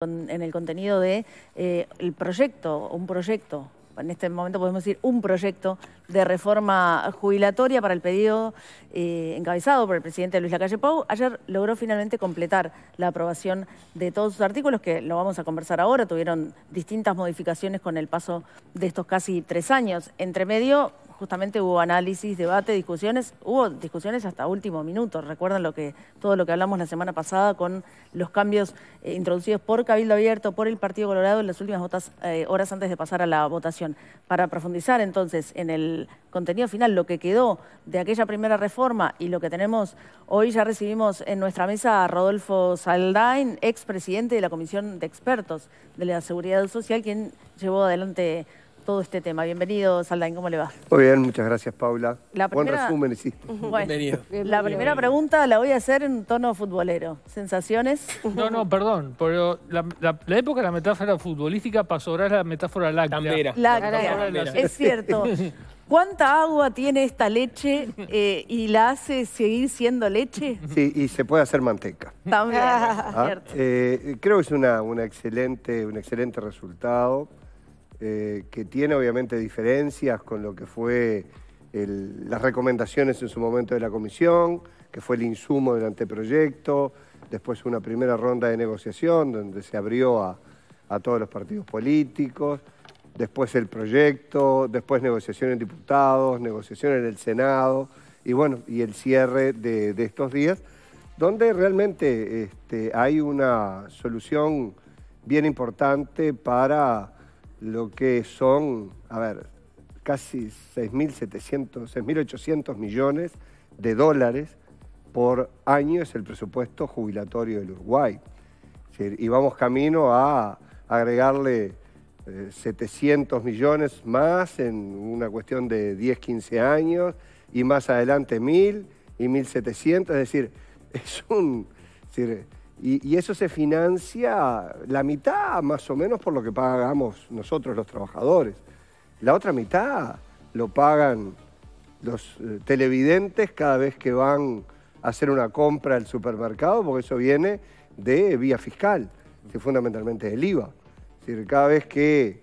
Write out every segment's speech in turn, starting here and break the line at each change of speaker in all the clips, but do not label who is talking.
en el contenido de eh, el proyecto, un proyecto, en este momento podemos decir un proyecto de reforma jubilatoria para el pedido eh, encabezado por el presidente Luis Lacalle Pou. Ayer logró finalmente completar la aprobación de todos sus artículos, que lo vamos a conversar ahora, tuvieron distintas modificaciones con el paso de estos casi tres años. Entre medio, justamente hubo análisis, debate, discusiones, hubo discusiones hasta último minuto, recuerdan lo que, todo lo que hablamos la semana pasada con los cambios eh, introducidos por Cabildo Abierto, por el Partido Colorado en las últimas eh, horas antes de pasar a la votación. Para profundizar entonces en el contenido final, lo que quedó de aquella primera reforma y lo que tenemos hoy, ya recibimos en nuestra mesa a Rodolfo Saldain, expresidente de la Comisión de Expertos de la Seguridad Social, quien llevó adelante todo este tema. Bienvenido, Saldain, ¿cómo le va?
Muy bien, muchas gracias, Paula. Buen resumen hiciste. Bienvenido.
La primera pregunta la voy a hacer en tono futbolero. ¿Sensaciones? No, no, perdón, pero la,
época de la metáfora futbolística pasó a la metáfora láctea. Láctea. Es cierto.
¿Cuánta agua tiene esta leche eh, y la hace seguir siendo leche?
Sí, y se puede hacer manteca.
También, ah, cierto.
Eh, creo que es una, una excelente, un excelente resultado. Eh, que tiene obviamente diferencias con lo que fue las recomendaciones en su momento de la comisión, que fue el insumo del anteproyecto, después una primera ronda de negociación donde se abrió a, todos los partidos políticos, después el proyecto, después negociación en diputados, negociación en el Senado y bueno, y el cierre de, estos días, donde realmente este, hay una solución bien importante para lo que son, a ver, casi 6.700, 6.800 millones de dólares por año es el presupuesto jubilatorio del Uruguay. y vamos camino a agregarle 700 eh, millones más en una cuestión de 10, 15 años y más adelante 1.000 y 1.700. Es decir, es un... Es y, eso se financia la mitad más o menos por lo que pagamos nosotros los trabajadores. La otra mitad lo pagan los eh, televidentes cada vez que van a hacer una compra al supermercado, porque eso viene de vía fiscal, que fundamentalmente el IVA. Es decir, cada vez que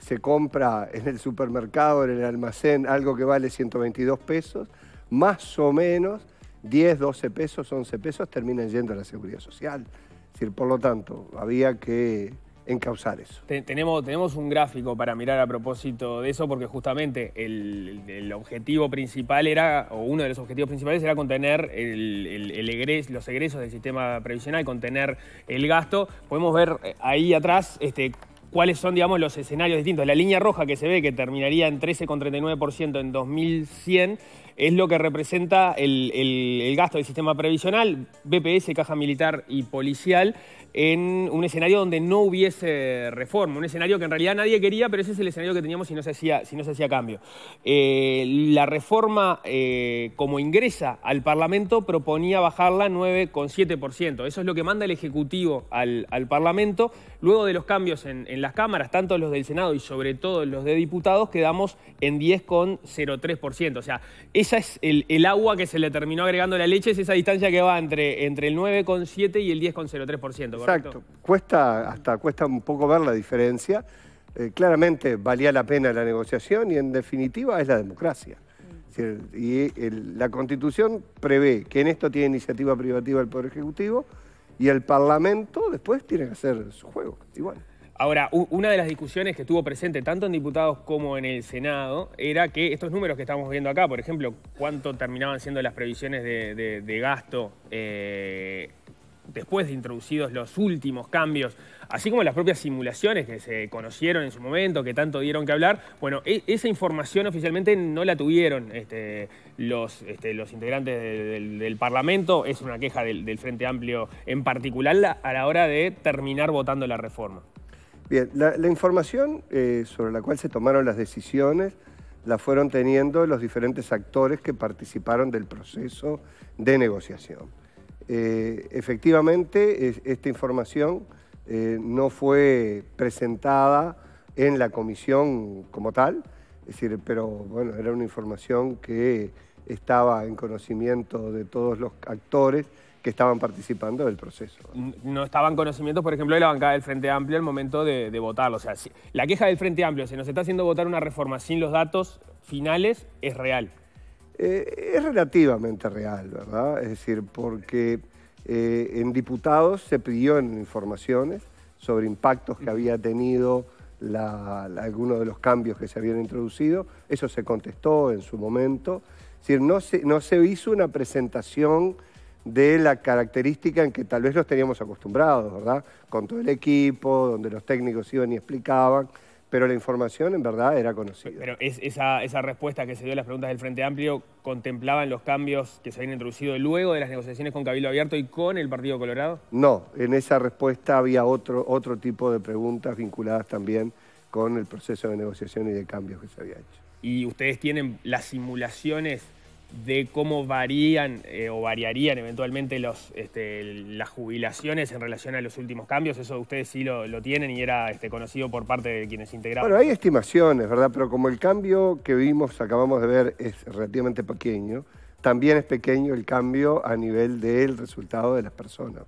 se compra en el supermercado, en el almacén, algo que vale 122 pesos, más o menos 10, 12 pesos, 11 pesos terminan yendo a la seguridad social. decir, por lo tanto, había que encauzar eso.
tenemos, tenemos un gráfico para mirar a propósito de eso, porque justamente el, objetivo principal era, o uno de los objetivos principales era contener el, egres, los egresos del sistema previsional, contener el gasto. Podemos ver eh, ahí atrás este, cuáles son, digamos, los escenarios distintos. La línea roja que se ve que terminaría en 13,39% en 2100 es lo que representa el, gasto del sistema previsional, BPS, caja militar y policial, en un escenario donde no hubiese reforma, un escenario que en realidad nadie quería, pero ese es el escenario que teníamos si no se hacía, si no se hacía cambio. Eh, la reforma, eh, como ingresa al Parlamento, proponía bajarla 9,7%. Eso es lo que manda el Ejecutivo al, Parlamento. Luego de los cambios en, en las cámaras, tanto los del Senado y sobre todo los de diputados, quedamos en 10,03%. O sea, es esa es el, agua que se le terminó agregando la leche, es esa distancia que va entre, entre el 9,7 y el 10,03%, ¿correcto? Exacto.
Cuesta, hasta cuesta un poco ver la diferencia. Eh, claramente valía la pena la negociación y en definitiva es la democracia. y la Constitución prevé que en esto tiene iniciativa privativa el Poder Ejecutivo y el Parlamento después tiene que hacer su juego, igual.
Ahora, una de las discusiones que estuvo presente tanto en diputados como en el Senado era que estos números que estamos viendo acá, por ejemplo, cuánto terminaban siendo las previsiones de, gasto eh, después de introducidos los últimos cambios, así como las propias simulaciones que se conocieron en su momento, que tanto dieron que hablar, bueno, e, esa información oficialmente no la tuvieron este, este, los, integrantes del, Parlamento, es una queja del Frente Amplio en particular a la hora de terminar votando la
reforma. Bien, la, información eh, sobre la cual se tomaron las decisiones la fueron teniendo los diferentes actores que participaron del proceso de negociación. Eh, efectivamente, esta información eh, no fue presentada en la comisión como tal, es decir, pero bueno, era una información que estaba en conocimiento de todos los actores que estaban participando del proceso.
No estaban conocimientos, por ejemplo, de la bancada del Frente Amplio al momento de, de votar. O sea, la queja del Frente Amplio, se nos está haciendo votar una reforma sin los datos finales, es real.
Eh, es relativamente real, ¿verdad? Es decir, porque eh, en diputados se pidió en informaciones sobre impactos que había tenido algunos de los cambios que se habían introducido. Eso se contestó en su momento. Es decir, no se, no se hizo una presentación de la característica en que tal vez los teníamos acostumbrados, ¿verdad? Con todo el equipo, donde los técnicos iban y explicaban, pero la información en verdad era conocida. Pero
esa, respuesta que se dio a las preguntas del Frente Amplio contemplaban los cambios que se habían introducido luego de las negociaciones con Cabildo Abierto y con el Partido Colorado?
No, en esa respuesta había otro, otro tipo de preguntas vinculadas también con el proceso de negociación y de cambios que se había hecho.
¿Y ustedes tienen las simulaciones de cómo varían eh, o variarían eventualmente los, este, las jubilaciones en relación a los últimos cambios. Eso ustedes sí lo, tienen y era este, conocido por parte de quienes integraban. Bueno, hay
estimaciones, ¿verdad? Pero como el cambio que vimos, acabamos de ver, es relativamente pequeño, también es pequeño el cambio a nivel del resultado de las personas.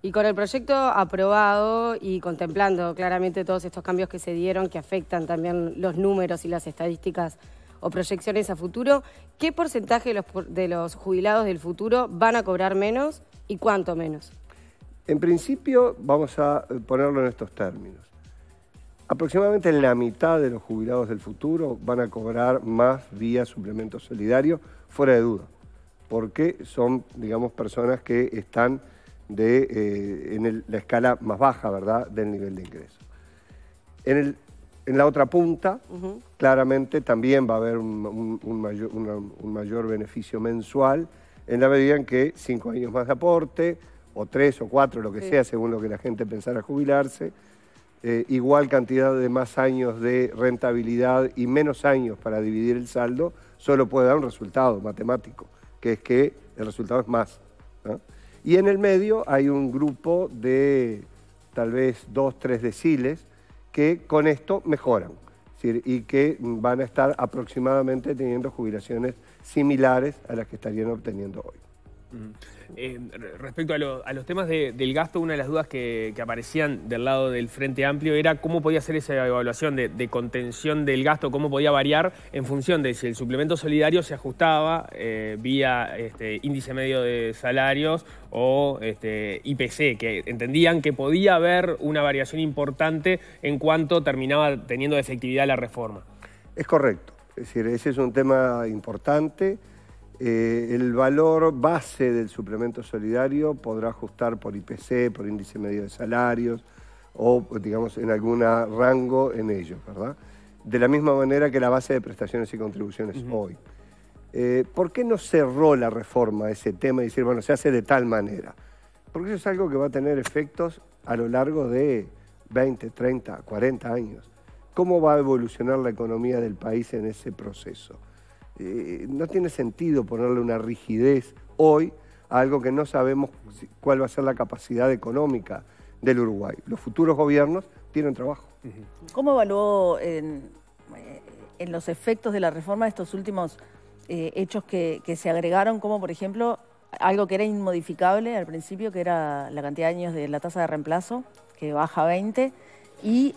Y con el proyecto aprobado y contemplando claramente todos estos cambios que se dieron, que afectan también los números y las estadísticas o proyecciones a futuro, ¿qué porcentaje de los, jubilados del futuro van a cobrar menos y cuánto menos?
En principio, vamos a eh, ponerlo en estos términos. Aproximadamente la mitad de los jubilados del futuro van a cobrar más vía suplemento solidarios, fuera de duda, porque son, digamos, personas que están de, eh, en la escala más baja, ¿verdad?, del nivel de ingreso. En el en la otra punta, claramente también va a haber un, mayor, beneficio mensual en la medida en que cinco años más de aporte, o tres o cuatro, lo que sea, según lo que la gente pensara jubilarse, eh, igual cantidad de más años de rentabilidad y menos años para dividir el saldo, solo puede dar un resultado matemático, que es que el resultado es más. Y en el medio hay un grupo de tal vez dos, tres deciles, que con esto mejoran y que van a estar aproximadamente teniendo jubilaciones similares a las que estarían obteniendo hoy.
Eh, respecto a, los temas del gasto, una de las dudas que, aparecían del lado del Frente Amplio era cómo podía hacer esa evaluación de, contención del gasto, cómo podía variar en función de si el suplemento solidario se ajustaba eh, vía este, índice medio de salarios o este, IPC, que entendían que podía haber una variación importante en cuanto terminaba teniendo efectividad la reforma.
Es correcto, es decir, ese es un tema importante eh, el valor base del suplemento solidario podrá ajustar por IPC, por índice medio de salarios o, digamos, en algún rango en ellos, ¿verdad? De la misma manera que la base de prestaciones y contribuciones hoy. Eh, ¿Por qué no cerró la reforma ese tema y decir, bueno, se hace de tal manera? Porque eso es algo que va a tener efectos a lo largo de 20, 30, 40 años. ¿Cómo va a evolucionar la economía del país en ese proceso? Eh, no tiene sentido ponerle una rigidez hoy a algo que no sabemos cuál va a ser la capacidad económica del Uruguay. Los futuros gobiernos tienen trabajo.
¿Cómo evaluó eh, en, los efectos de la reforma estos últimos eh, hechos que, se agregaron, como por ejemplo algo que era inmodificable al principio, que era la cantidad de años de la tasa de reemplazo, que baja a 20, y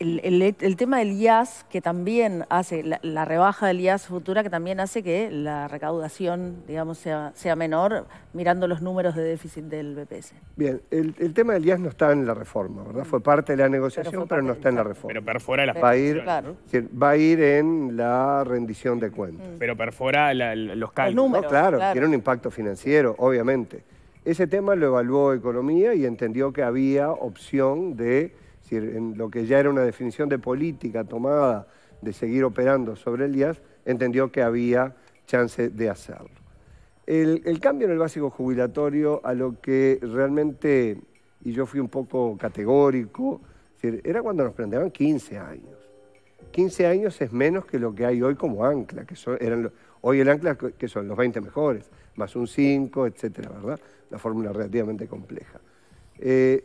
el, tema del IAS, que también hace, la, rebaja del IAS futura, que también hace que la recaudación, digamos, sea, menor, mirando los números de déficit del BPS.
Bien, el, tema del IAS no está en la reforma, ¿verdad? Fue parte de la negociación, pero, no está en la reforma. Pero perfora las va ir, va a ir en la rendición de cuentas. Mm. Pero perfora los cálculos. claro, tiene un impacto financiero, obviamente. Ese tema lo evaluó Economía y entendió que había opción de decir, en lo que ya era una definición de política tomada de seguir operando sobre el IAS, entendió que había chance de hacerlo. El, cambio en el básico jubilatorio a lo que realmente, y yo fui un poco categórico, era cuando nos planteaban 15 años. 15 años es menos que lo que hay hoy como ancla, que son, hoy el ancla que son los 20 mejores, más un 5, etcétera, ¿verdad? la fórmula relativamente compleja. Eh,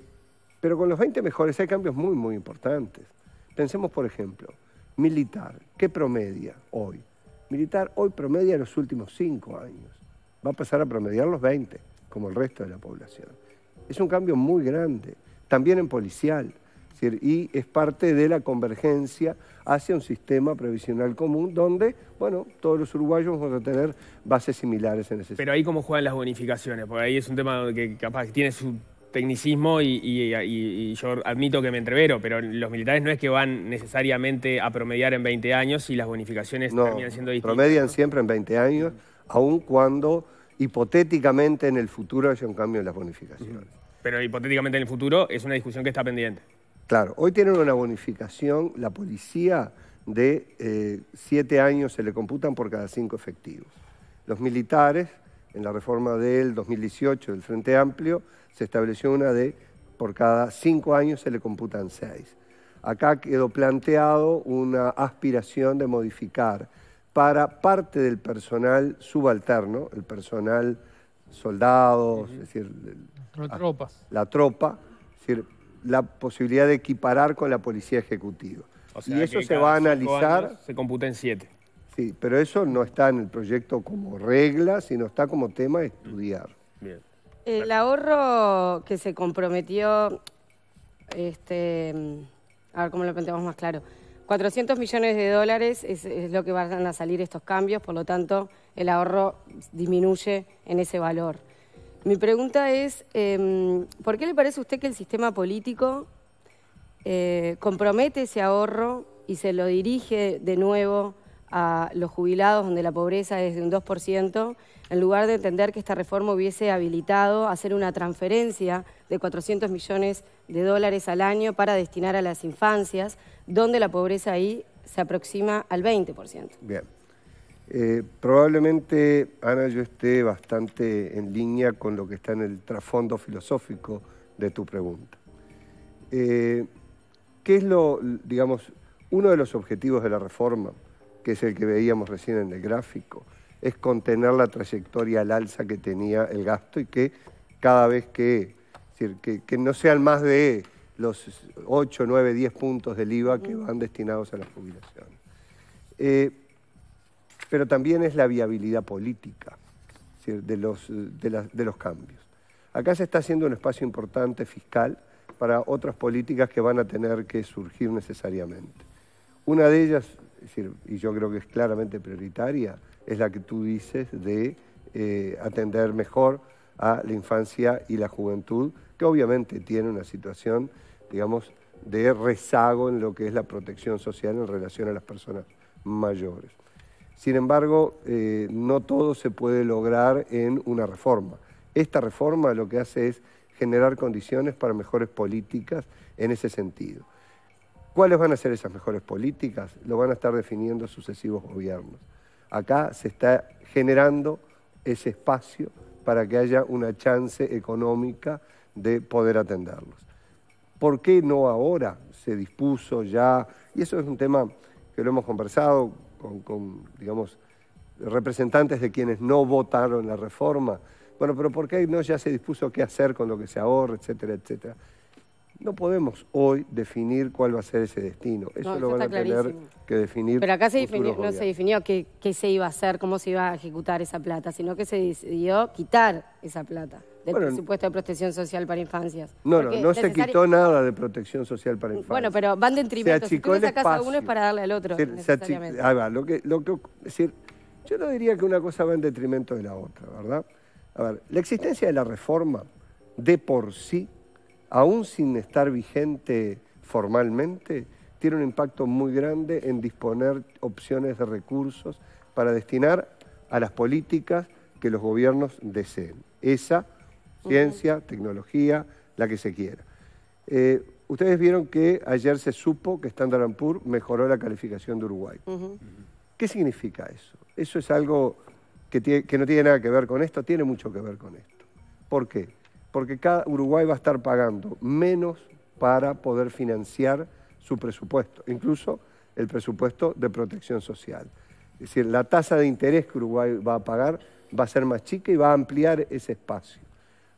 pero con los 20 mejores hay cambios muy, muy importantes. Pensemos, por ejemplo, militar, ¿qué promedia hoy? Militar hoy promedia los últimos 5 años. Va a pasar a promediar los 20, como el resto de la población. Es un cambio muy grande, también en policial, y es parte de la convergencia hacia un sistema previsional común donde, bueno, todos los uruguayos van a tener bases similares en ese Pero
ahí cómo juegan las bonificaciones, porque ahí es un tema que capaz tiene su tecnicismo y, yo admito que me entrevero, pero los militares no es que van necesariamente a promediar en 20 años y las bonificaciones no, terminan siendo distintas. Promedian
siempre en 20 años, aun cuando hipotéticamente en el futuro haya un cambio en las bonificaciones.
Pero hipotéticamente en el futuro es una discusión que está pendiente.
Claro, hoy tienen una bonificación, la policía, de eh, siete años se le computan por cada cinco efectivos. Los militares en la reforma del 2018 del Frente Amplio, se estableció una de por cada cinco años se le computan seis. Acá quedó planteado una aspiración de modificar para parte del personal subalterno, el personal soldados, es decir, ah, la, tropa. la decir, la posibilidad de equiparar con la policía ejecutiva. y eso se va a analizar. Se computa en siete. Sí, pero eso no está en el proyecto como regla, sino está como tema de estudiar.
Eh,
el ahorro que se comprometió, este, a ver cómo lo planteamos más claro, 400 millones de dólares es, lo que van a salir estos cambios, por lo tanto el ahorro disminuye en ese valor. Mi pregunta es, em, ¿por qué le parece a usted que el sistema político eh, compromete ese ahorro y se lo dirige de nuevo a los jubilados, donde la pobreza es de un 2%, en lugar de entender que esta reforma hubiese habilitado hacer una transferencia de 400 millones de dólares al año para destinar a las infancias, donde la pobreza ahí se aproxima al 20%. Bien.
Eh, probablemente, Ana, yo esté bastante en línea con lo que está en el trasfondo filosófico de tu pregunta. Eh, ¿Qué es lo, digamos, uno de los objetivos de la reforma? que es el que veíamos recién en el gráfico, es contener la trayectoria al alza que tenía el gasto y que cada vez que, no sean más de los 8, 9, 10 puntos del IVA que van destinados a la jubilación. Eh, pero también es la viabilidad política de, los, de los cambios. Acá se está haciendo un espacio importante fiscal para otras políticas que van a tener que surgir necesariamente. Una de ellas, y yo creo que es claramente prioritaria, es la que tú dices de eh, atender mejor a la infancia y la juventud, que obviamente tiene una situación, digamos, de rezago en lo que es la protección social en relación a las personas mayores. Sin embargo, eh, no todo se puede lograr en una reforma. Esta reforma lo que hace es generar condiciones para mejores políticas en ese sentido. ¿Cuáles van a ser esas mejores políticas? Lo van a estar definiendo sucesivos gobiernos. Acá se está generando ese espacio para que haya una chance económica de poder atenderlos. ¿Por qué no ahora se dispuso ya? Y eso es un tema que lo hemos conversado con, digamos, representantes de quienes no votaron la reforma. Bueno, pero ¿por qué no ya se dispuso qué hacer con lo que se ahorra, etcétera, etcétera? No podemos hoy definir cuál va a ser ese destino. Eso, lo van a tener que definir. Pero acá no se
definió qué, qué, se iba a hacer, cómo se iba a ejecutar esa plata, sino que se decidió quitar esa plata del presupuesto de protección social para infancias. No, no, no se quitó
nada de protección social para infancias. Bueno,
pero van de detrimento Si tú le uno es para darle al otro, achicó,
decir, yo no diría que una cosa va en detrimento de la otra, ¿verdad? A ver, la existencia de la reforma de por sí aún sin estar vigente formalmente, tiene un impacto muy grande en disponer opciones de recursos para destinar a las políticas que los gobiernos deseen. Esa, ciencia, tecnología, la que se quiera. Eh, ustedes vieron que ayer se supo que Standard Poor's mejoró la calificación de Uruguay. ¿Qué significa eso? Eso es algo que, que no tiene nada que ver con esto, tiene mucho que ver con esto. ¿Por qué? porque cada Uruguay va a estar pagando menos para poder financiar su presupuesto, incluso el presupuesto de protección social. Es decir, la tasa de interés que Uruguay va a pagar va a ser más chica y va a ampliar ese espacio.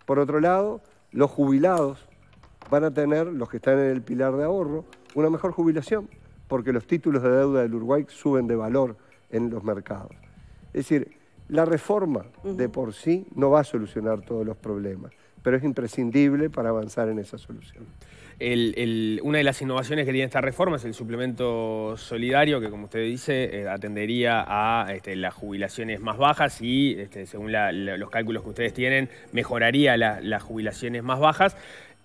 Por otro lado, los jubilados van a tener, los que están en el pilar de ahorro, una mejor jubilación, porque los títulos de deuda del Uruguay suben de valor en los mercados. Es decir, la reforma de por sí no va a solucionar todos los problemas pero es imprescindible para avanzar en esa solución.
una de las innovaciones que tiene esta reforma es el suplemento solidario, que como usted dice, eh, atendería a este, las jubilaciones más bajas y, este, según los cálculos que ustedes tienen, mejoraría las jubilaciones más bajas.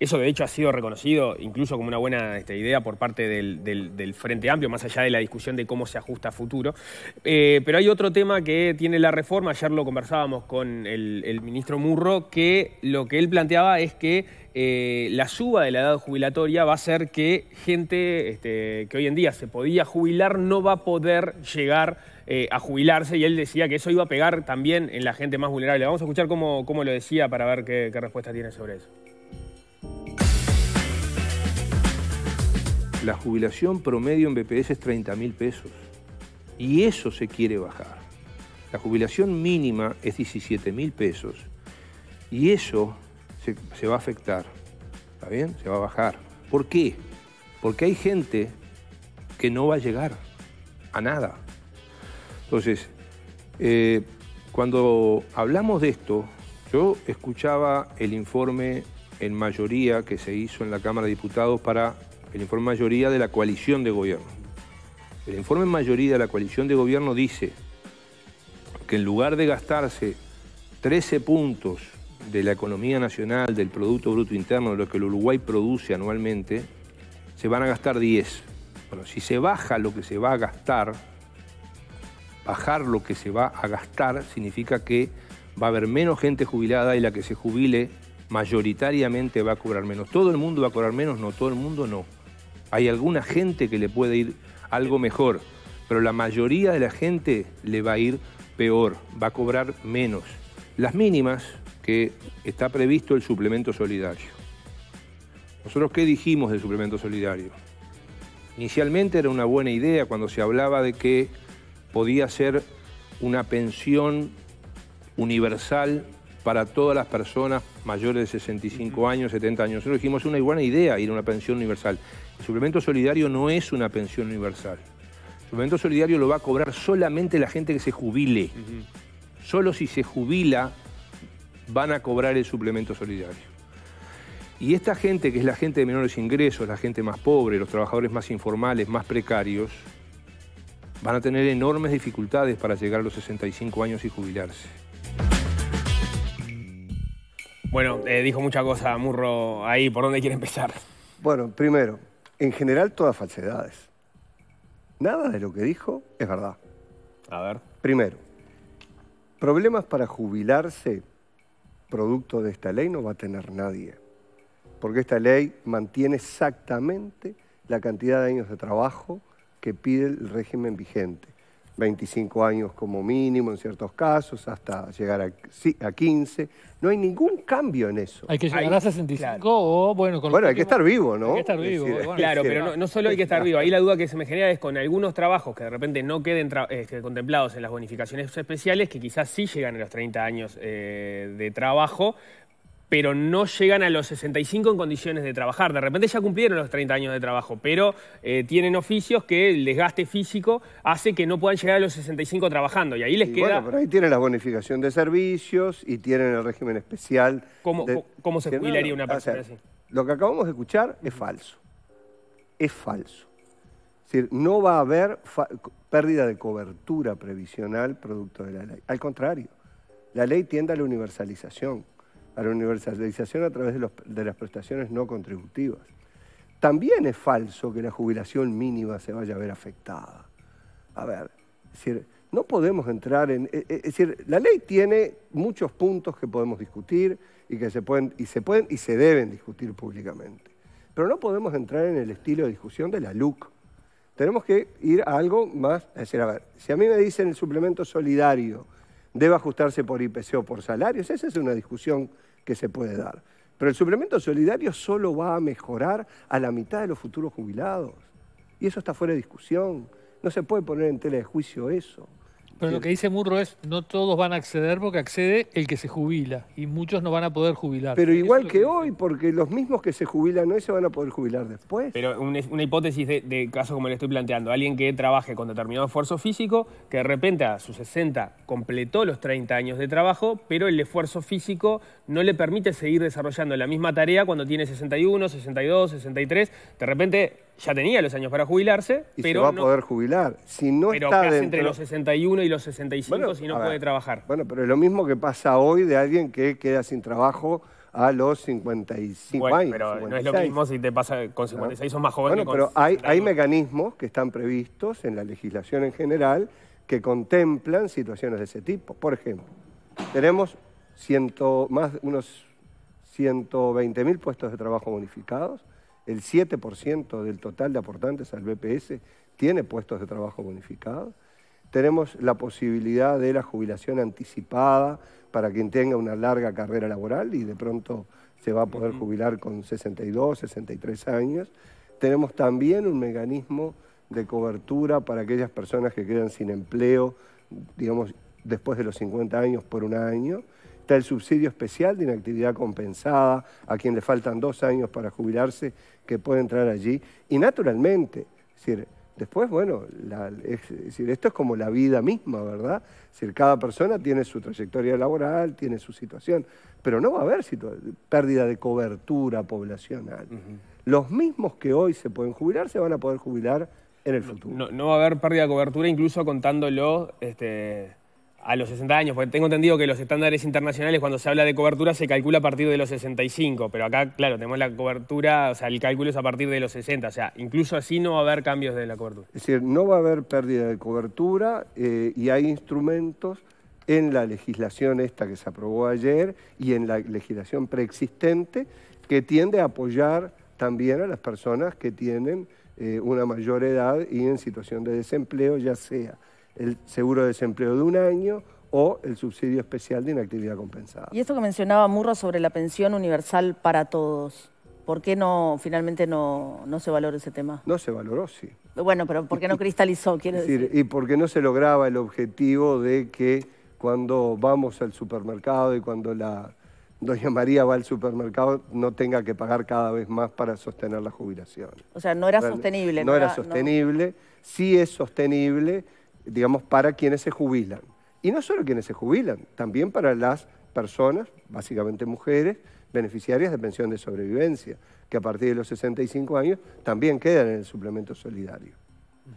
Eso de hecho ha sido reconocido incluso como una buena este, idea por parte del, Frente Amplio, más allá de la discusión de cómo se ajusta a futuro. Eh, pero hay otro tema que tiene la reforma, ayer lo conversábamos con el, ministro Murro, que lo que él planteaba es que eh, la suba de la edad jubilatoria va a hacer que gente este, que hoy en día se podía jubilar no va a poder llegar eh, a jubilarse y él decía que eso iba a pegar también en la gente más vulnerable. Vamos a escuchar cómo, lo decía para ver qué respuesta tiene sobre eso.
la jubilación promedio en BPS es 30 mil pesos. Y eso se quiere bajar. La jubilación mínima es 17 mil pesos. Y eso se, va a afectar. ¿Está bien? Se va a bajar. ¿Por qué? Porque hay gente que no va a llegar a nada. Entonces, eh, cuando hablamos de esto, yo escuchaba el informe en mayoría que se hizo en la Cámara de Diputados para el informe mayoría de la coalición de gobierno. El informe mayoría de la coalición de gobierno dice que en lugar de gastarse 13 puntos de la economía nacional, del Producto Bruto Interno, de lo que el Uruguay produce anualmente, se van a gastar 10. Bueno, si se baja lo que se va a gastar, bajar lo que se va a gastar significa que va a haber menos gente jubilada y la que se jubile mayoritariamente va a cobrar menos. Todo el mundo va a cobrar menos, no, todo el mundo no. Hay alguna gente que le puede ir algo mejor, pero la mayoría de la gente le va a ir peor, va a cobrar menos. Las mínimas que está previsto el suplemento solidario. Nosotros qué dijimos del suplemento solidario? Inicialmente era una buena idea cuando se hablaba de que podía ser una pensión universal para todas las personas mayores de 65 años, 70 años. Nosotros dijimos, es una buena idea ir a una pensión universal. El suplemento solidario no es una pensión universal. El suplemento solidario lo va a cobrar solamente la gente que se jubile. Solo si se jubila van a cobrar el suplemento solidario. Y esta gente, que es la gente de menores ingresos, la gente más pobre, los trabajadores más informales, más precarios, van a tener enormes dificultades para llegar a los 65 años y jubilarse.
Bueno, eh, dijo mucha cosa, Murro, ahí, ¿por dónde quiere empezar?
Bueno, primero, en general todas falsedades. Nada de lo que dijo es verdad. A ver. Primero, problemas para jubilarse producto de esta ley no va a tener nadie, porque esta ley mantiene exactamente la cantidad de años de trabajo que pide el régimen vigente. 25 años como mínimo en ciertos casos, hasta llegar a, a 15. No hay ningún cambio en eso. Hay que llegar a 65 o, bueno... bueno, hay que estar vivo, ¿no? Hay que estar vivo. claro, pero no, solo hay que estar vivo. Ahí
la duda que se me genera es con algunos trabajos que de repente no queden este, contemplados en las bonificaciones especiales, que quizás sí llegan a los 30 años eh, de trabajo, pero no llegan a los 65 en condiciones de trabajar. De repente ya cumplieron los 30 años de trabajo, pero eh, tienen oficios que el desgaste físico hace que no puedan llegar a los 65 trabajando. Y ahí les queda... Bueno, pero
ahí tienen la bonificación de servicios y tienen el régimen especial. ¿Cómo, se jubilaría una persona así? Lo que acabamos de escuchar es falso. Es falso. Es decir, no va a haber pérdida de cobertura previsional producto de la ley. Al contrario, la ley tiende a la universalización a la universalización a través de, las prestaciones no contributivas. También es falso que la jubilación mínima se vaya a ver afectada. A ver, decir, no podemos entrar en... E, e, es decir, la ley tiene muchos puntos que podemos discutir y que se pueden y se, pueden, y se deben discutir públicamente. Pero no podemos entrar en el estilo de discusión de la LUC. Tenemos que ir a algo más... Es decir, a ver, si a mí me dicen el suplemento solidario ¿Debe ajustarse por IPC o por salarios. Esa es una discusión que se puede dar. Pero el suplemento solidario solo va a mejorar a la mitad de los futuros jubilados. Y eso está fuera de discusión. No se puede poner en tela de juicio eso. Pero lo que
dice Murro es, no todos van a acceder porque accede el que se jubila y
muchos no van a poder jubilar. Pero igual que, hoy, porque los mismos que se jubilan hoy se van a poder jubilar después.
Pero una, hipótesis de, caso como le estoy planteando, alguien que trabaje con determinado esfuerzo físico, que de repente a sus 60 completó los 30 años de trabajo, pero el esfuerzo físico no le permite seguir desarrollando la misma tarea cuando tiene 61, 62, 63, de repente ya tenía los años para jubilarse, y pero se va a poder
jubilar. Si no pero está entre los
61 y los 65 si no puede
trabajar. Bueno, pero es lo mismo que pasa hoy de alguien que queda sin trabajo a los 55 bueno, años. Pero no es lo mismo
si te pasa con 56 son más jóvenes pero
hay, mecanismos que están previstos en la legislación en general que contemplan situaciones de ese tipo. Por ejemplo, tenemos más unos 120.000 puestos de trabajo bonificados, el 7% del total de aportantes al BPS tiene puestos de trabajo bonificados. Tenemos la posibilidad de la jubilación anticipada para quien tenga una larga carrera laboral y de pronto se va a poder jubilar con 62, 63 años. Tenemos también un mecanismo de cobertura para aquellas personas que quedan sin empleo, digamos, después de los 50 años por un año. Está el subsidio especial de inactividad compensada, a quien le faltan dos años para jubilarse, que puede entrar allí. Y naturalmente, es decir, Después, bueno, es, esto es como la vida misma, ¿verdad? Es cada persona tiene su trayectoria laboral, tiene su situación, pero no va a haber pérdida de cobertura poblacional. Los mismos que hoy se pueden jubilar se van a poder jubilar en el futuro.
No, no va a haber pérdida de cobertura, incluso contándolo este, a los 60 años, porque tengo entendido que los estándares internacionales cuando se habla de cobertura se calcula a partir de los 65, pero acá, claro, tenemos la cobertura, o sea, el cálculo es a partir de los 60, o sea, incluso así no va a haber cambios de la cobertura.
Es decir, no va a haber pérdida de cobertura eh, y hay instrumentos en la legislación esta que se aprobó ayer y en la legislación preexistente que tiende a apoyar también a las personas que tienen eh, una mayor edad y en situación de desempleo, ya sea el seguro de desempleo de un año o el subsidio especial de inactividad compensada.
Y esto que mencionaba Murro sobre la pensión universal para todos, ¿por qué no finalmente no, no se valoró ese tema? No se valoró, sí. Bueno, pero ¿por qué no cristalizó? Quiero decir,
decir, y porque no se lograba el objetivo de que cuando vamos al supermercado y cuando la doña María va al supermercado no tenga que pagar cada vez más para sostener la jubilación.
O sea, no era sostenible. No, era, sostenible,
sí es sostenible digamos, para quienes se jubilan. Y no solo quienes se jubilan, también para las personas, básicamente mujeres, beneficiarias de pensión de sobrevivencia, que a partir de los 65 años también quedan en el suplemento solidario,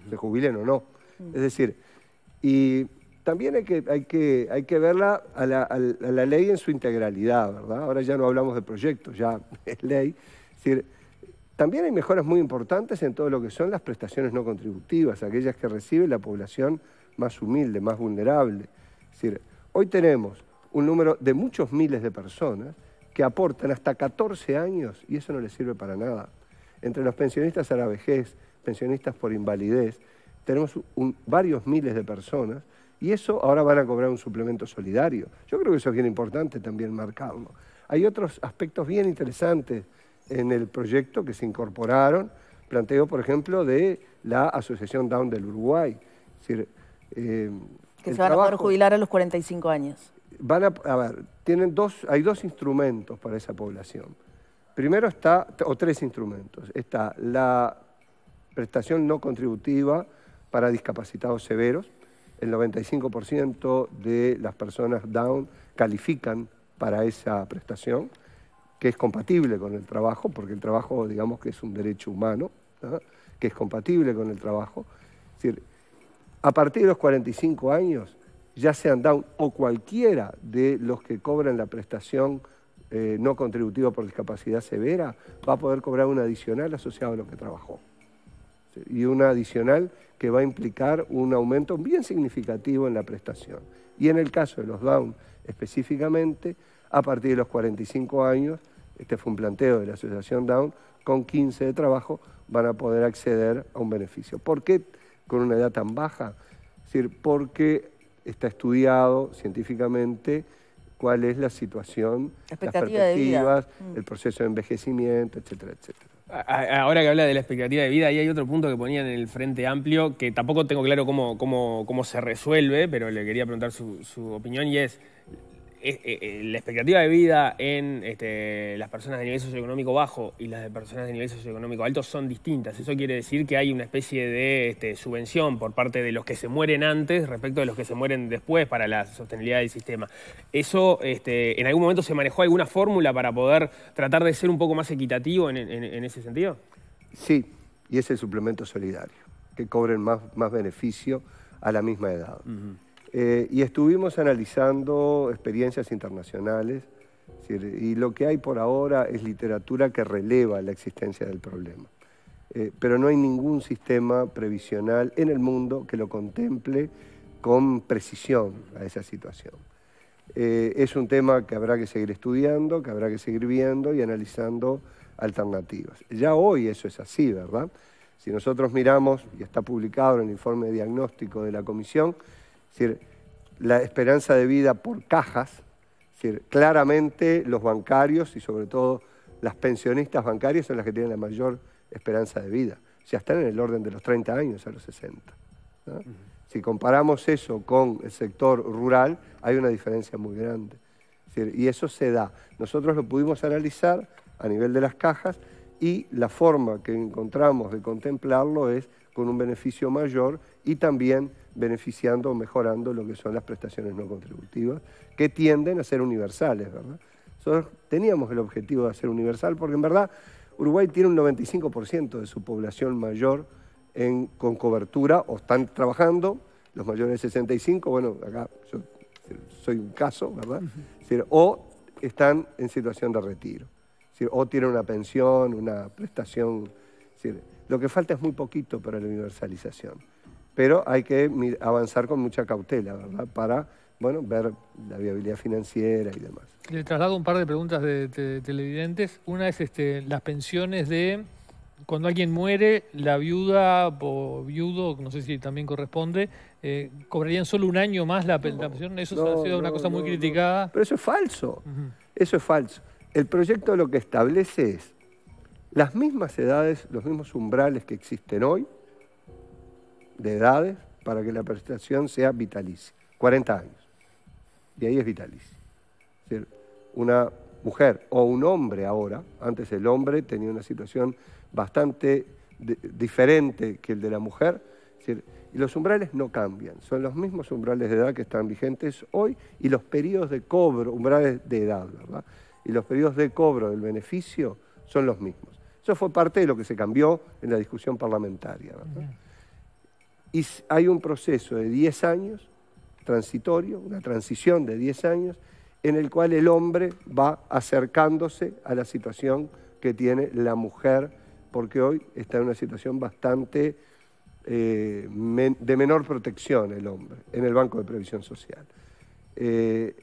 se jubilen o no. Mm. Es decir, y también hay que, hay que, hay que verla a la, ley en su integralidad, ¿verdad? Ahora ya no hablamos de proyectos, ya es ley. Es decir, también hay mejoras muy importantes en todo lo que son las prestaciones no contributivas, aquellas que recibe la población más humilde, más vulnerable. Es hoy tenemos un número de muchos miles de personas que aportan hasta 14 años y eso no les sirve para nada. Entre los pensionistas a la vejez, pensionistas por invalidez, tenemos varios miles de personas y eso ahora van a cobrar un suplemento solidario. Yo creo que eso es bien importante también marcarlo. Hay otros aspectos bien interesantes en el proyecto que se incorporaron, planteo, por ejemplo, de la Asociación Down del Uruguay. Eh, que se van a poder jubilar
a los 45 años.
a, ver, tienen dos, hay dos instrumentos para esa población. Primero está, o tres instrumentos, está la prestación no contributiva para discapacitados severos. El 95% de las personas down califican para esa prestación que es compatible con el trabajo, porque el trabajo, digamos que es un derecho humano, que es compatible con el trabajo. Es decir, a partir de los 45 años, ya sean down o cualquiera de los que cobran la prestación eh, no contributiva por discapacidad severa, va a poder cobrar un adicional asociado a lo que trabajó. Y una adicional que va a implicar un aumento bien significativo en la prestación. Y en el caso de los down específicamente, a partir de los 45 años, este fue un planteo de la Asociación Down, con 15 de trabajo van a poder acceder a un beneficio. ¿Por qué con una edad tan baja? Es decir, porque está estudiado científicamente cuál es la situación, las perspectivas, mm. el proceso de envejecimiento, etcétera, etcétera.
Ahora que habla de la expectativa de vida, ahí hay otro punto que ponían en el Frente Amplio, que tampoco tengo claro cómo, cómo, se resuelve, pero le quería preguntar su, su opinión, y es eh, eh, la expectativa de vida en este, las personas de nivel socioeconómico bajo y las de personas de nivel socioeconómico alto son distintas. Eso quiere decir que hay una especie de este, subvención por parte de los que se mueren antes respecto de los que se mueren después para la sostenibilidad del sistema. ¿Eso este, en algún momento se manejó alguna fórmula para poder tratar de ser un poco más equitativo en, ese sentido?
Sí, y es el suplemento solidario, que cobren más, beneficio a la misma edad. Eh, y estuvimos analizando experiencias internacionales y lo que hay por ahora es literatura que releva la existencia del problema. Eh, pero no hay ningún sistema previsional en el mundo que lo contemple con precisión a esa situación. Eh, es un tema que habrá que seguir estudiando, que habrá que seguir viendo y analizando alternativas. Ya hoy eso es así, ¿verdad? Si nosotros miramos, y está publicado en el informe de diagnóstico de la Comisión, es decir, la esperanza de vida por cajas. claramente los bancarios y sobre todo las pensionistas bancarias son las que tienen la mayor esperanza de vida. sea, están en el orden de los 30 años a los 60. Si comparamos eso con el sector rural, hay una diferencia muy grande. y eso se da. Nosotros lo pudimos analizar a nivel de las cajas y la forma que encontramos de contemplarlo es con un beneficio mayor y también beneficiando o mejorando lo que son las prestaciones no contributivas, que tienden a ser universales, ¿verdad? Nosotros teníamos el objetivo de hacer universal porque en verdad Uruguay tiene un 95% de su población mayor con cobertura o están trabajando, los mayores de 65, bueno, acá yo soy un caso, ¿verdad? o están en situación de retiro, o tienen una pensión, una prestación. Lo que falta es muy poquito para la universalización. Pero hay que avanzar con mucha cautela, ¿verdad? Para bueno, ver la viabilidad financiera y demás.
Le traslado un par de preguntas de, televidentes. Una es este, las pensiones de cuando alguien muere, la viuda o viudo, no sé si también corresponde, eh, cobrarían solo un año más la, pensión. Eso ha sido una cosa muy criticada.
Pero eso es falso. Eso es falso. El proyecto lo que establece es las mismas edades, los mismos umbrales que existen hoy de edades para que la prestación sea vitalicia, 40 años. Y ahí es vitalicia. una mujer o un hombre ahora, antes el hombre tenía una situación bastante diferente que el de la mujer, y los umbrales no cambian, son los mismos umbrales de edad que están vigentes hoy y los periodos de cobro, umbrales de edad, ¿verdad? Y los periodos de cobro del beneficio son los mismos. Eso fue parte de lo que se cambió en la discusión parlamentaria. Y hay un proceso de 10 años, transitorio, una transición de 10 años, en el cual el hombre va acercándose a la situación que tiene la mujer, porque hoy está en una situación bastante eh, de menor protección el hombre en el Banco de Previsión Social. Eh,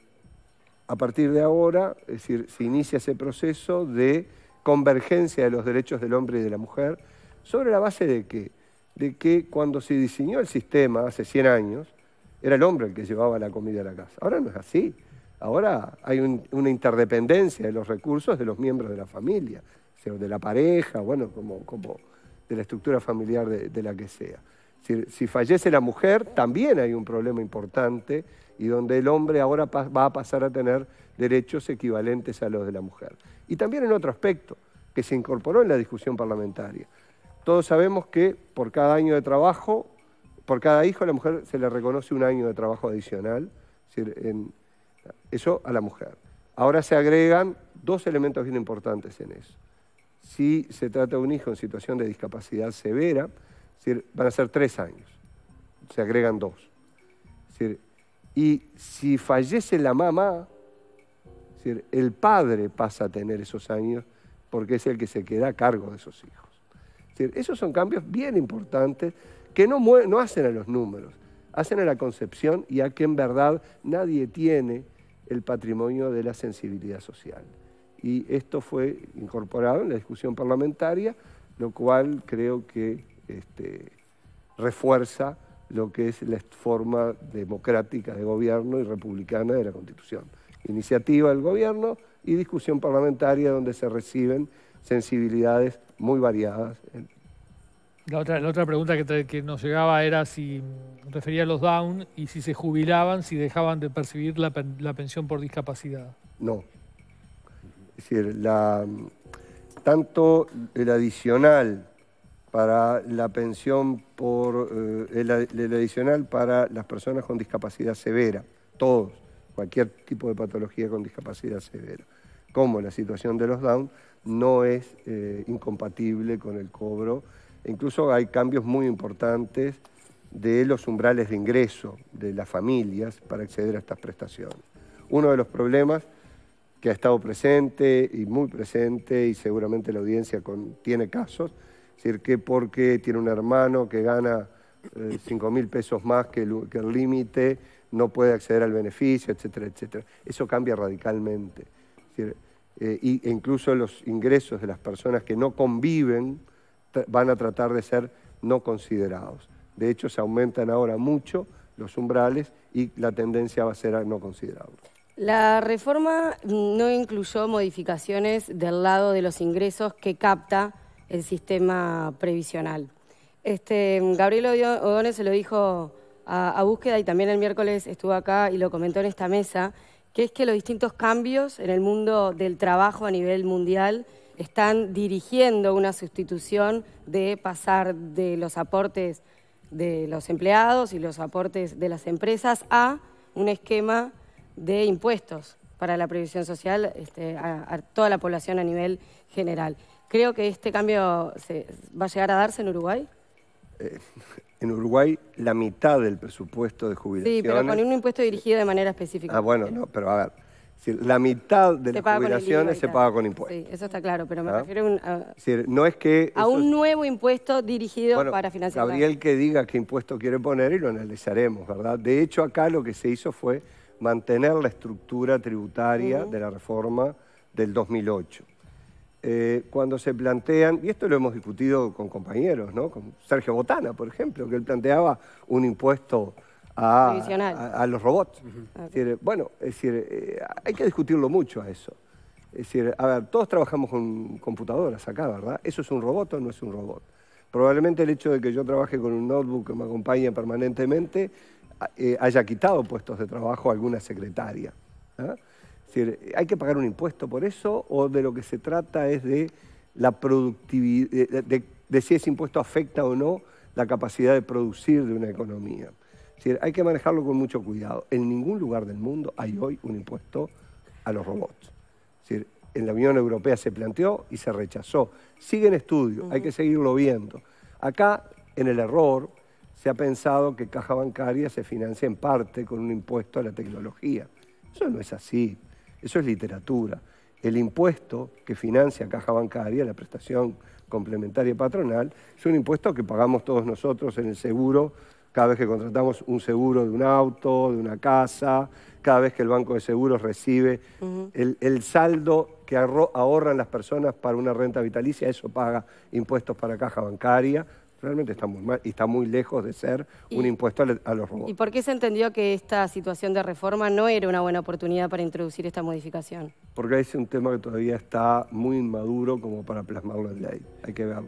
a partir de ahora, es decir, se inicia ese proceso de convergencia de los derechos del hombre y de la mujer, sobre la base de que, de que cuando se diseñó el sistema hace 100 años, era el hombre el que llevaba la comida a la casa. Ahora no es así. Ahora hay una interdependencia de los recursos de los miembros de la familia, de la pareja, bueno, como, como de la estructura familiar de, la que sea. si, fallece la mujer, también hay un problema importante y donde el hombre ahora va a pasar a tener derechos equivalentes a los de la mujer y también en otro aspecto que se incorporó en la discusión parlamentaria. Todos sabemos que por cada año de trabajo, por cada hijo, a la mujer se le reconoce un año de trabajo adicional, eso a la mujer. Ahora se agregan dos elementos bien importantes en eso. Si se trata de un hijo en situación de discapacidad severa, van a ser tres años, se agregan dos. y si fallece la mamá, es decir, el padre pasa a tener esos años porque es el que se queda a cargo de esos hijos. Es decir, esos son cambios bien importantes que no, no hacen a los números, hacen a la concepción y a que en verdad nadie tiene el patrimonio de la sensibilidad social. Y esto fue incorporado en la discusión parlamentaria, lo cual creo que este, refuerza lo que es la forma democrática de gobierno y republicana de la Constitución iniciativa del gobierno y discusión parlamentaria donde se reciben sensibilidades muy variadas.
La otra, la otra pregunta que, nos llegaba era si refería a los down y si se jubilaban, si dejaban de percibir la, pensión por discapacidad.
No. Es decir, la, tanto el adicional para la pensión por eh, el adicional para las personas con discapacidad severa, todos, cualquier tipo de patología con discapacidad severa. Como la situación de los Down no es eh, incompatible con el cobro, incluso hay cambios muy importantes de los umbrales de ingreso de las familias para acceder a estas prestaciones. Uno de los problemas que ha estado presente y muy presente y seguramente la audiencia tiene casos, es decir, que porque tiene un hermano que gana 5 eh, mil pesos más que el límite no puede acceder al beneficio, etcétera, etcétera. Eso cambia radicalmente. Eh, e incluso los ingresos de las personas que no conviven van a tratar de ser no considerados. De hecho, se aumentan ahora mucho los umbrales y la tendencia va a ser a no considerados.
La reforma no incluyó modificaciones del lado de los ingresos que capta el sistema previsional. Este, Gabriel O'Donnell se lo dijo a, búsqueda y también el miércoles estuvo acá y lo comentó en esta mesa, que es que los distintos cambios en el mundo del trabajo a nivel mundial están dirigiendo una sustitución de pasar de los aportes de los empleados y los aportes de las empresas a un esquema de impuestos para la previsión social este, a, a toda la población a nivel general. Creo que este cambio se, va a llegar a darse en Uruguay.
Eh, en Uruguay la mitad del presupuesto de jubilaciones... Sí, pero con un
impuesto dirigido de manera específica. Ah,
bueno, no, pero a ver, la mitad de las jubilaciones se paga con impuestos.
Sí, eso está claro, pero me ¿Ah? refiero a,
un, no es que a un
nuevo impuesto dirigido para financiar... Gabriel
que diga qué impuesto quiere poner y lo analizaremos, ¿verdad? De hecho, acá lo que se hizo fue mantener la estructura tributaria de la reforma del 2008. Eh, cuando se plantean, y esto lo hemos discutido con compañeros, ¿no? con Sergio Botana, por ejemplo, que él planteaba un impuesto a, a, los robots. bueno, es decir, eh, hay que discutirlo mucho a eso. Es decir, a ver, todos trabajamos con computadoras acá, ¿verdad? ¿Eso es un robot o no es un robot? Probablemente el hecho de que yo trabaje con un notebook que me acompañe permanentemente eh, haya quitado puestos de trabajo a alguna secretaria. ¿ah? ¿Hay que pagar un impuesto por eso o de lo que se trata es de la productividad, de, si ese impuesto afecta o no la capacidad de producir de una economía? decir, hay que manejarlo con mucho cuidado. En ningún lugar del mundo hay hoy un impuesto a los robots. en la Unión Europea se planteó y se rechazó. Sigue en estudio, hay que seguirlo viendo. Acá, en el error, se ha pensado que caja bancaria se financia en parte con un impuesto a la tecnología. Eso no es así. Eso es literatura. El impuesto que financia Caja Bancaria, la prestación complementaria patronal, es un impuesto que pagamos todos nosotros en el seguro cada vez que contratamos un seguro de un auto, de una casa, cada vez que el banco de seguros recibe el, saldo que ahorran las personas para una renta vitalicia, eso paga impuestos para caja bancaria, Realmente está muy mal y está muy lejos de ser un impuesto a, los robots. ¿Y
por qué se entendió que esta situación de reforma no era una buena oportunidad para introducir esta modificación?
Porque es un tema que todavía está muy inmaduro como para plasmarlo en ley. Hay que verlo.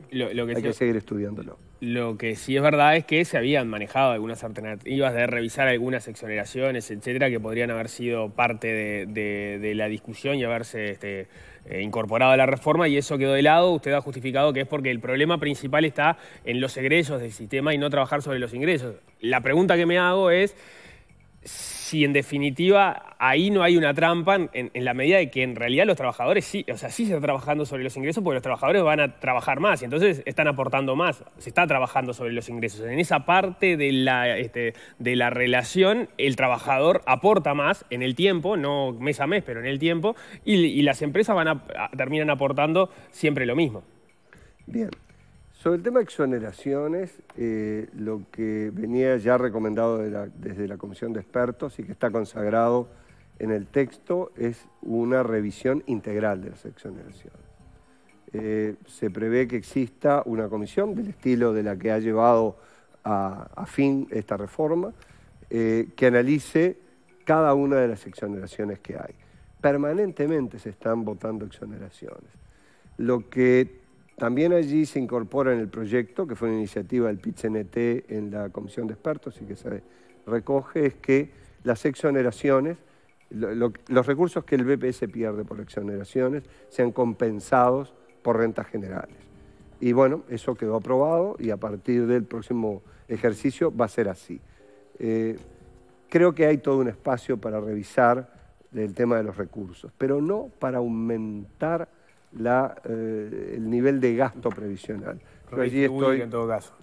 Hay que seguir estudiándolo.
Lo que sí es verdad es que se habían manejado algunas alternativas de revisar algunas exoneraciones, etcétera, que podrían haber sido parte de, la discusión y haberse este, eh, incorporado a la reforma y eso quedó de lado. Usted ha justificado que es porque el problema principal está en los egresos del sistema y no trabajar sobre los ingresos. La pregunta que me hago es si en definitiva ahí no hay una trampa en, la medida de que en realidad los trabajadores sí, o sea, sí se está trabajando sobre los ingresos porque los trabajadores van a trabajar más y entonces están aportando más, se está trabajando sobre los ingresos. En esa parte de la, este, de la relación el trabajador aporta más en el tiempo, no mes a mes, pero en el tiempo, y, las empresas van a, terminan aportando siempre lo mismo.
Bien, sobre el tema de exoneraciones, eh, lo que venía ya recomendado desde la Comisión de Expertos y que está consagrado en el texto es una revisión integral de las exoneraciones. Eh, se prevé que exista una comisión del estilo de la que ha llevado a, fin esta reforma, eh, que analice cada una de las exoneraciones que hay. Permanentemente se están votando exoneraciones. Lo que también allí se incorpora en el proyecto, que fue una iniciativa del PITCNT en la Comisión de Expertos y que se recoge, es que las exoneraciones, los recursos que el BPS pierde por exoneraciones sean compensados por rentas generales. Y bueno, eso quedó aprobado y a partir del próximo ejercicio va a ser así. Eh, creo que hay todo un espacio para revisar el tema de los recursos, pero no para aumentar la, eh, el nivel de gasto previsional. allí estoy,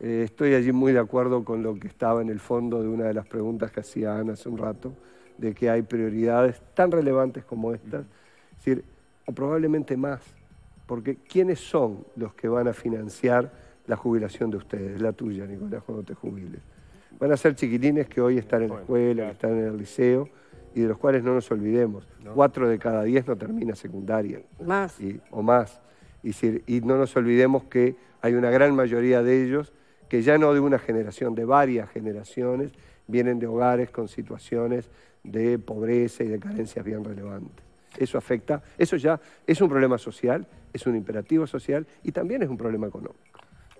eh, estoy allí muy de acuerdo con lo que estaba en el fondo de una de las preguntas que hacía Ana hace un rato, de que hay prioridades tan relevantes como estas, o probablemente más, porque ¿quiénes son los que van a financiar la jubilación de ustedes, la tuya, Nicolás, cuando te jubiles? Van a ser chiquitines que hoy están en la escuela, que están en el liceo, y de los cuales no nos olvidemos. Cuatro de cada diez no termina secundaria. Más. o más. Y, y no nos olvidemos que hay una gran mayoría de ellos que ya no de una generación, de varias generaciones, vienen de hogares con situaciones de pobreza y de carencias bien relevantes. Eso afecta, eso ya es un problema social, es un imperativo social y también es un problema económico.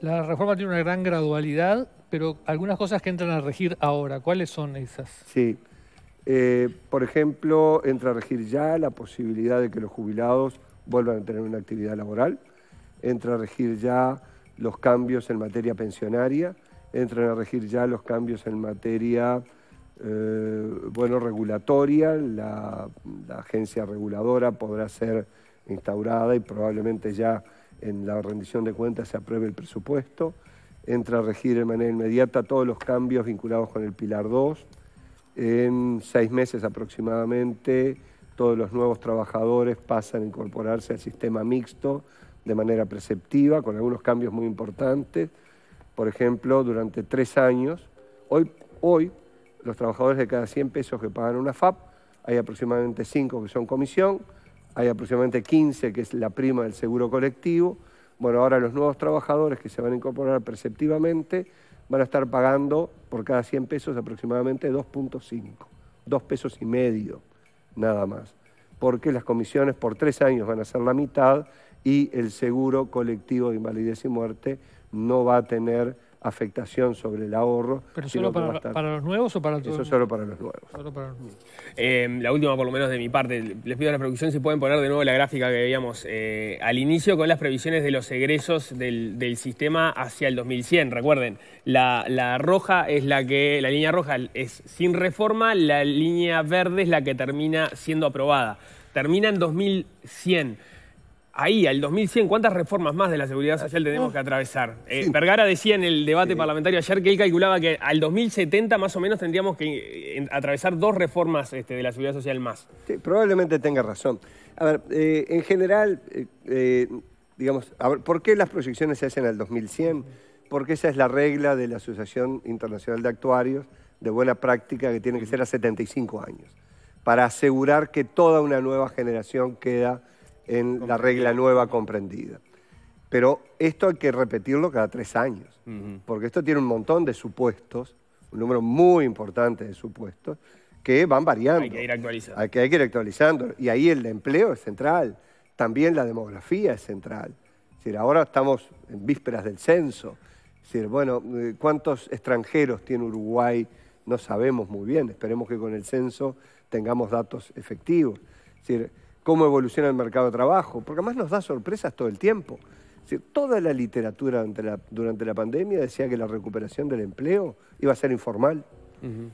La reforma tiene una gran gradualidad, pero algunas cosas que entran a regir ahora, ¿cuáles son esas?
Sí, eh, por ejemplo, entra a regir ya la posibilidad de que los jubilados vuelvan a tener una actividad laboral, entra a regir ya los cambios en materia pensionaria, entra a regir ya los cambios en materia eh, bueno, regulatoria, la, la, agencia reguladora podrá ser instaurada y probablemente ya en la rendición de cuentas se apruebe el presupuesto, entra a regir de manera inmediata todos los cambios vinculados con el Pilar 2, en seis meses aproximadamente, todos los nuevos trabajadores pasan a incorporarse al sistema mixto de manera perceptiva con algunos cambios muy importantes. Por ejemplo, durante tres años, hoy, hoy los trabajadores de cada 100 pesos que pagan una FAP, hay aproximadamente 5 que son comisión, hay aproximadamente 15 que es la prima del seguro colectivo. Bueno, ahora los nuevos trabajadores que se van a incorporar perceptivamente van a estar pagando por cada 100 pesos aproximadamente 2.5, 2 pesos y medio nada más, porque las comisiones por tres años van a ser la mitad y el seguro colectivo de invalidez y muerte no va a tener afectación sobre el ahorro. ¿Pero solo para, los nuevos o para todos? Eso solo para los nuevos.
Solo para los nuevos. Em, la última, por lo menos de mi parte, les pido a la producción si pueden poner de nuevo la gráfica que veíamos eh, al inicio con las previsiones de los egresos del, sistema hacia el 2100. Recuerden, la, roja es la que, la línea roja es sin reforma, la línea verde es la que termina siendo aprobada. Termina en 2100 ahí, al 2100, ¿cuántas reformas más de la seguridad social tenemos que atravesar? Eh, Vergara decía en el debate parlamentario ayer que él calculaba que al 2070 más o menos tendríamos que eh, atravesar dos reformas este, de la seguridad social más.
probablemente tenga razón. A ver, eh, en general, digamos, ¿por qué las proyecciones se hacen al 2100? Porque esa es la regla de la Asociación Internacional de Actuarios de buena práctica que tiene que ser a 75 años, para asegurar que toda una nueva generación queda en la regla nueva comprendida. Pero esto hay que repetirlo cada tres años, porque esto tiene un montón de supuestos, un número muy importante de supuestos, que van variando. Hay que ir actualizando. Hay que, ir actualizando. Y ahí el empleo es central, también la demografía es central. decir, ahora estamos en vísperas del censo. decir, bueno, eh, ¿cuántos extranjeros tiene Uruguay? No sabemos muy bien, esperemos que con el censo tengamos datos efectivos. Es decir, cómo evoluciona el mercado de trabajo, porque además nos da sorpresas todo el tiempo. toda la literatura durante la, pandemia decía que la recuperación del empleo iba a ser informal.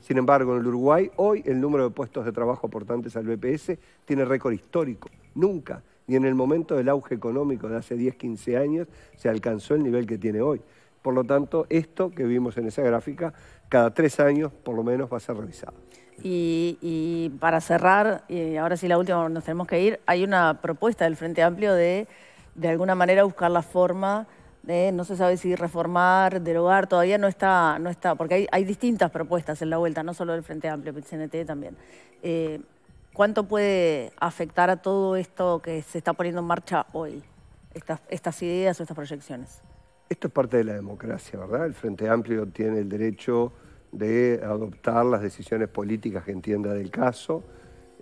Sin embargo, en el Uruguay hoy el número de puestos de trabajo aportantes al BPS tiene récord histórico. Nunca, ni en el momento del auge económico de hace 10, 15 años, se alcanzó el nivel que tiene hoy. Por lo tanto, esto que vimos en esa gráfica, cada tres años por lo menos va a ser revisado.
Y, para cerrar, y ahora sí la última, nos tenemos que ir, hay una propuesta del Frente Amplio de, de alguna manera, buscar la forma de, no se sabe si reformar, derogar, todavía no está, no está porque hay, distintas propuestas en la vuelta, no solo del Frente Amplio, el CNT también. Eh, ¿Cuánto puede afectar a todo esto que se está poniendo en marcha hoy, estas, estas ideas o estas proyecciones?
Esto es parte de la democracia, ¿verdad? El Frente Amplio tiene el derecho de adoptar las decisiones políticas que entienda del caso.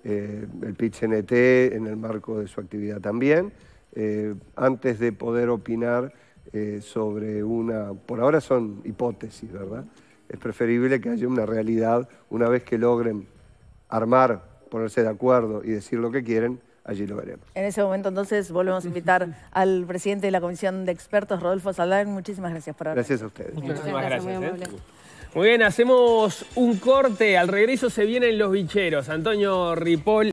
Eh, el el nt en el marco de su actividad también. Eh, antes de poder opinar eh, sobre una, por ahora son hipótesis, ¿verdad? Es preferible que haya una realidad una vez que logren armar, ponerse de acuerdo y decir lo que quieren, allí lo veremos.
En ese momento entonces volvemos a invitar al presidente de la Comisión de Expertos, Rodolfo Salán. Muchísimas gracias por haber Gracias a ustedes. Muchísimas
gracias. gracias
muy bien, hacemos un corte. Al regreso se vienen los bicheros. Antonio Ripoll.